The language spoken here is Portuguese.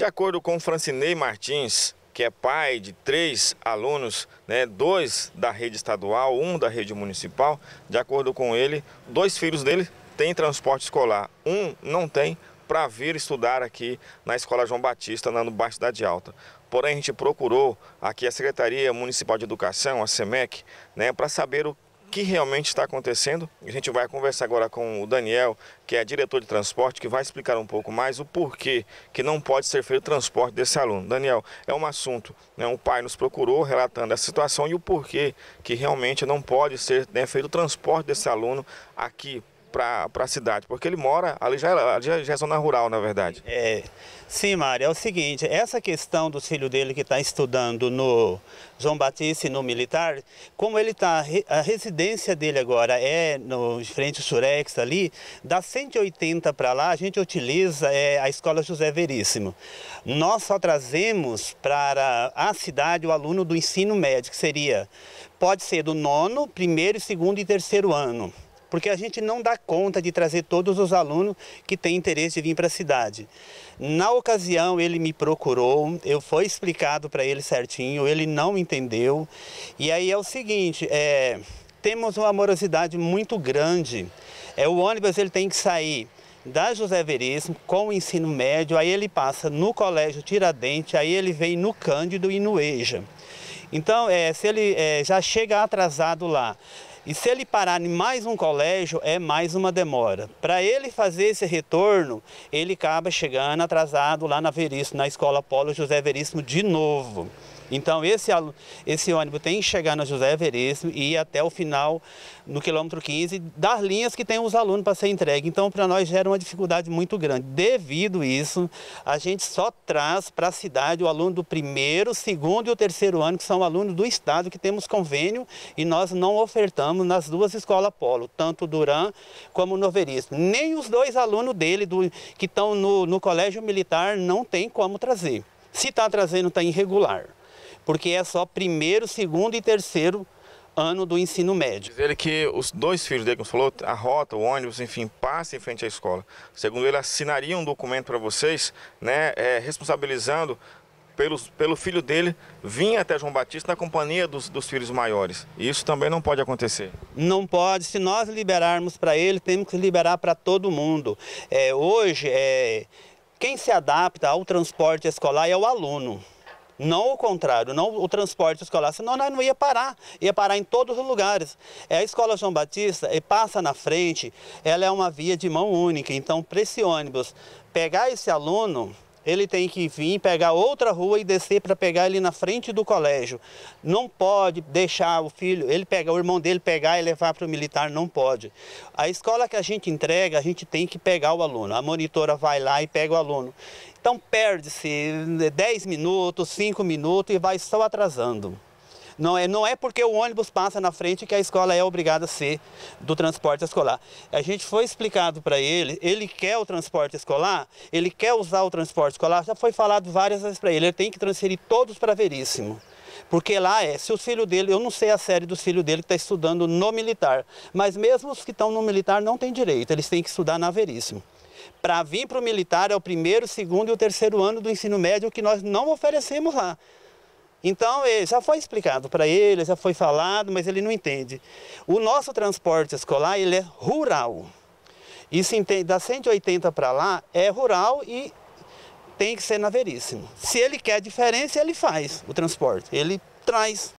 De acordo com Francinei Martins, que é pai de três alunos, né, dois da rede estadual, um da rede municipal, de acordo com ele, dois filhos dele têm transporte escolar, um não tem para vir estudar aqui na Escola João Batista, no bairro Cidade Alta. Porém, a gente procurou aqui a Secretaria Municipal de Educação, a SEMEC, né, para saber o que realmente está acontecendo. A gente vai conversar agora com o Daniel, que é diretor de transporte, que vai explicar um pouco mais o porquê que não pode ser feito o transporte desse aluno. Daniel, é um assunto, né? um pai nos procurou relatando essa situação e o porquê que realmente não pode ser né, feito o transporte desse aluno aqui para a cidade? Porque ele mora, ali já, é, já, já é zona rural, na verdade. É, sim, Mário, é o seguinte, essa questão do filho dele que está estudando no João Batista e no Militar, como ele está, a residência dele agora é no, frente ao Surex ali, da 180 para lá, a gente utiliza é, a Escola José Veríssimo. Nós só trazemos para a cidade o aluno do ensino médio, que seria, pode ser do nono, primeiro, segundo e terceiro ano porque a gente não dá conta de trazer todos os alunos que têm interesse de vir para a cidade. Na ocasião, ele me procurou, eu foi explicado para ele certinho, ele não entendeu. E aí é o seguinte, é, temos uma amorosidade muito grande. É, o ônibus ele tem que sair da José Veríssimo com o ensino médio, aí ele passa no Colégio Tiradentes, aí ele vem no Cândido e no EJA. Então, é, se ele é, já chega atrasado lá, e se ele parar em mais um colégio, é mais uma demora. Para ele fazer esse retorno, ele acaba chegando atrasado lá na Veríssimo, na Escola Polo José Veríssimo de novo. Então, esse, esse ônibus tem que chegar na José Veríssimo e ir até o final, no quilômetro 15, das linhas que tem os alunos para ser entregue. Então, para nós gera uma dificuldade muito grande. Devido isso, a gente só traz para a cidade o aluno do primeiro, segundo e o terceiro ano, que são alunos do Estado, que temos convênio, e nós não ofertamos estudamos nas duas escolas polo, tanto Duran como Noverismo. Nem os dois alunos dele do, que estão no, no colégio militar não tem como trazer. Se está trazendo, está irregular, porque é só primeiro, segundo e terceiro ano do ensino médio. ele que os dois filhos dele, como você falou, a rota, o ônibus, enfim, passa em frente à escola. Segundo ele, assinaria um documento para vocês, né, é, responsabilizando pelos, pelo filho dele vir até João Batista na companhia dos, dos filhos maiores. Isso também não pode acontecer. Não pode. Se nós liberarmos para ele, temos que liberar para todo mundo. É, hoje, é, quem se adapta ao transporte escolar é o aluno. Não o contrário, não o transporte escolar, senão nós não ia parar, ia parar em todos os lugares. É a Escola João Batista, e eh, passa na frente, ela é uma via de mão única, então para esse ônibus pegar esse aluno, ele tem que vir pegar outra rua e descer para pegar ele na frente do colégio. Não pode deixar o filho, ele pega o irmão dele pegar e levar para o militar, não pode. A escola que a gente entrega, a gente tem que pegar o aluno. A monitora vai lá e pega o aluno. Então perde-se 10 minutos, 5 minutos e vai só atrasando. Não é, não é porque o ônibus passa na frente que a escola é obrigada a ser do transporte escolar. A gente foi explicado para ele, ele quer o transporte escolar, ele quer usar o transporte escolar, já foi falado várias vezes para ele, ele tem que transferir todos para Veríssimo. Porque lá é, se os filhos dele, eu não sei a série dos filhos dele que está estudando no militar, mas mesmo os que estão no militar não têm direito, eles têm que estudar na Veríssimo. Para vir para o militar é o primeiro, segundo e o terceiro ano do ensino médio que nós não oferecemos lá. Então, é, já foi explicado para ele, já foi falado, mas ele não entende. O nosso transporte escolar, ele é rural. Isso da 180 para lá é rural e tem que ser na Veríssimo. Se ele quer diferença, ele faz o transporte. Ele traz